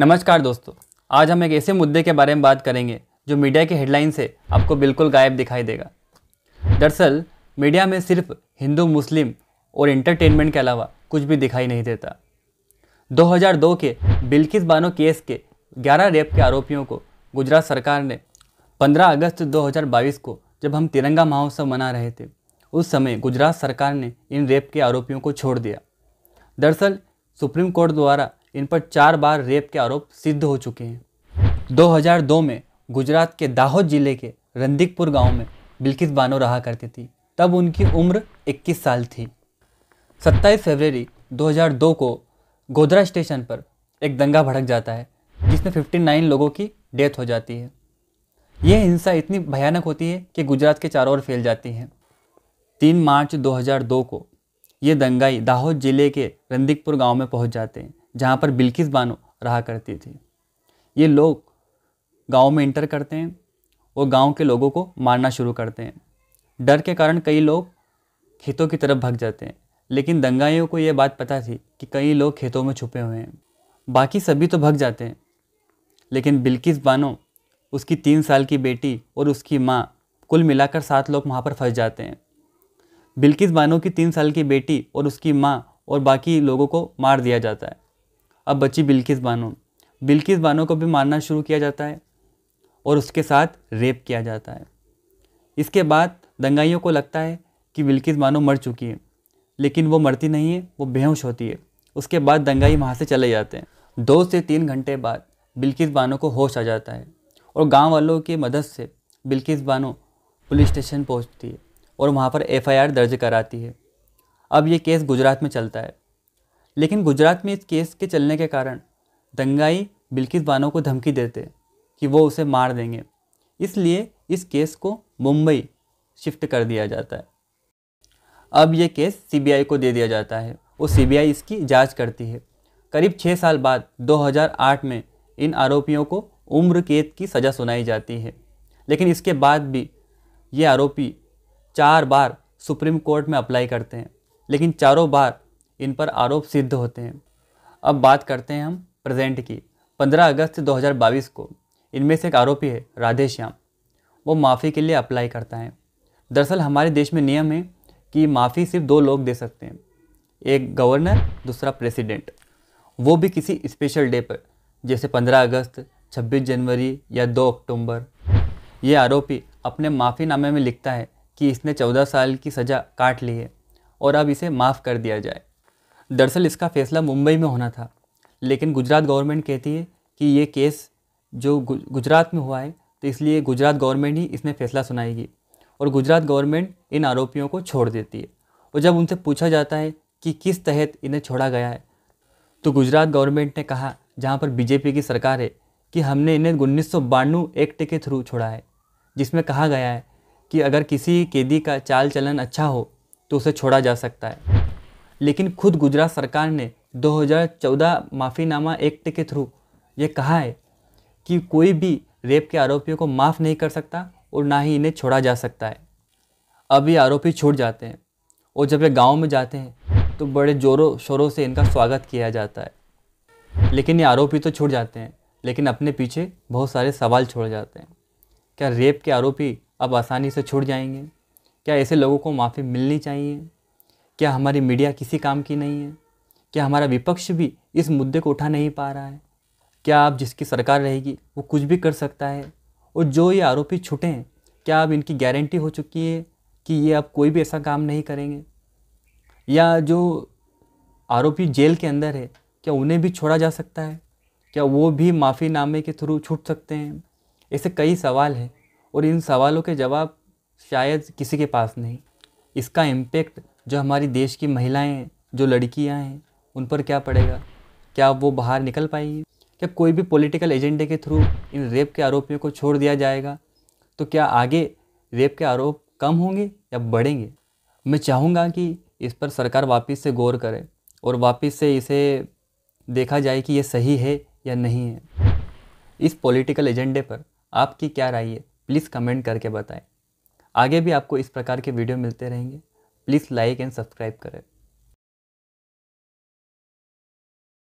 नमस्कार दोस्तों आज हम एक ऐसे मुद्दे के बारे में बात करेंगे जो मीडिया के हेडलाइन से आपको बिल्कुल गायब दिखाई देगा दरअसल मीडिया में सिर्फ हिंदू मुस्लिम और एंटरटेनमेंट के अलावा कुछ भी दिखाई नहीं देता 2002 के बिल्किस बानो केस के 11 रेप के आरोपियों को गुजरात सरकार ने 15 अगस्त 2022 को जब हम तिरंगा महोत्सव मना रहे थे उस समय गुजरात सरकार ने इन रेप के आरोपियों को छोड़ दिया दरअसल सुप्रीम कोर्ट द्वारा इन पर चार बार रेप के आरोप सिद्ध हो चुके हैं 2002 में गुजरात के दाहोद जिले के रंदिकपुर गांव में बिल्किस बानो रहा करती थी तब उनकी उम्र 21 साल थी 27 फरवरी 2002 को गोधरा स्टेशन पर एक दंगा भड़क जाता है जिसमें 59 लोगों की डेथ हो जाती है यह हिंसा इतनी भयानक होती है कि गुजरात के चारों ओर फैल जाती है तीन मार्च 2002 को ये दंगाई दाहोद जिले के रंदिकपुर गांव में पहुंच जाते हैं जहाँ पर बिल्किस बानो रहा करती थी ये लोग गांव में इंटर करते हैं और गांव के लोगों को मारना शुरू करते हैं डर के कारण कई लोग खेतों की तरफ भाग जाते हैं लेकिन दंगाइयों को ये बात पता थी कि कई लोग खेतों में छुपे हुए हैं बाकी सभी तो भाग जाते हैं लेकिन बिल्किस बानो उसकी तीन साल की बेटी और उसकी माँ कुल मिलाकर सात लोग वहाँ पर फंस जाते हैं बिल्किस बानो की तीन साल की बेटी और उसकी माँ और बाकी लोगों को मार दिया जाता है अब बची बिल्किस बानो बिल्किस बानो को भी मारना शुरू किया जाता है और उसके साथ रेप किया जाता है इसके बाद दंगाइयों को लगता है कि बिल्किस बानो मर चुकी है लेकिन वो मरती नहीं है वो बेहोश होती है उसके बाद दंगाई वहाँ से चले जाते हैं दो से तीन घंटे बाद बिल्किस बानो को होश आ जाता है और गांव वालों की मदद से बिल्किस बानो पुलिस स्टेशन पहुँचती है और वहाँ पर एफआईआर दर्ज कराती है अब ये केस गुजरात में चलता है लेकिन गुजरात में इस केस के चलने के कारण दंगाई बिल्किस बानो को धमकी देते कि वो उसे मार देंगे इसलिए इस केस को मुंबई शिफ्ट कर दिया जाता है अब ये केस सीबीआई को दे दिया जाता है और सीबीआई इसकी जांच करती है करीब छः साल बाद 2008 में इन आरोपियों को उम्र कैद की सज़ा सुनाई जाती है लेकिन इसके बाद भी ये आरोपी चार बार सुप्रीम कोर्ट में अप्लाई करते हैं लेकिन चारों बार इन पर आरोप सिद्ध होते हैं अब बात करते हैं हम प्रेजेंट की 15 अगस्त 2022 को इनमें से एक आरोपी है राधेश्याम वो माफ़ी के लिए अप्लाई करता है दरअसल हमारे देश में नियम है कि माफ़ी सिर्फ दो लोग दे सकते हैं एक गवर्नर दूसरा प्रेसिडेंट वो भी किसी स्पेशल डे पर जैसे 15 अगस्त 26 जनवरी या 2 अक्टूबर ये आरोपी अपने माफ़ीनामे में लिखता है कि इसने 14 साल की सज़ा काट ली है और अब इसे माफ़ कर दिया जाए दरअसल इसका फैसला मुंबई में होना था लेकिन गुजरात गवर्नमेंट कहती है कि ये केस जो गुजरात में हुआ है तो इसलिए गुजरात गवर्नमेंट ही इसमें फैसला सुनाएगी और गुजरात गवर्नमेंट इन आरोपियों को छोड़ देती है और जब उनसे पूछा जाता है कि किस तहत इन्हें छोड़ा गया है तो गुजरात गवर्नमेंट ने कहा जहाँ पर बीजेपी की सरकार है कि हमने इन्हें उन्नीस सौ एक्ट के थ्रू छोड़ा है जिसमें कहा गया है कि अगर किसी कैदी का चाल चलन अच्छा हो तो उसे छोड़ा जा सकता है लेकिन खुद गुजरात सरकार ने 2014 माफ़ीनामा एक्ट के थ्रू ये कहा है कि कोई भी रेप के आरोपियों को माफ़ नहीं कर सकता और ना ही इन्हें छोड़ा जा सकता है अब ये आरोपी छूट जाते हैं और जब ये गाँव में जाते हैं तो बड़े जोरों शोरों से इनका स्वागत किया जाता है लेकिन ये आरोपी तो छूट जाते हैं लेकिन अपने पीछे बहुत सारे सवाल छोड़ जाते हैं क्या रेप के आरोपी अब आसानी से छूट जाएंगे क्या ऐसे लोगों को माफ़ी मिलनी चाहिए क्या हमारी मीडिया किसी काम की नहीं है क्या हमारा विपक्ष भी इस मुद्दे को उठा नहीं पा रहा है क्या आप जिसकी सरकार रहेगी वो कुछ भी कर सकता है और जो ये आरोपी छुटे हैं क्या अब इनकी गारंटी हो चुकी है कि ये अब कोई भी ऐसा काम नहीं करेंगे या जो आरोपी जेल के अंदर है क्या उन्हें भी छोड़ा जा सकता है क्या वो भी माफ़ीनामे के थ्रू छूट सकते हैं ऐसे कई सवाल हैं और इन सवालों के जवाब शायद किसी के पास नहीं इसका इम्पेक्ट जो हमारी देश की महिलाएं हैं जो लड़कियां हैं उन पर क्या पड़ेगा क्या वो बाहर निकल पाएंगी क्या कोई भी पॉलिटिकल एजेंडे के थ्रू इन रेप के आरोपियों को छोड़ दिया जाएगा तो क्या आगे रेप के आरोप कम होंगे या बढ़ेंगे मैं चाहूँगा कि इस पर सरकार वापस से गौर करे और वापस से इसे देखा जाए कि ये सही है या नहीं है इस पॉलिटिकल एजेंडे पर आपकी क्या राय है प्लीज़ कमेंट करके बताएं आगे भी आपको इस प्रकार के वीडियो मिलते रहेंगे प्लीज़ लाइक एंड सब्सक्राइब करें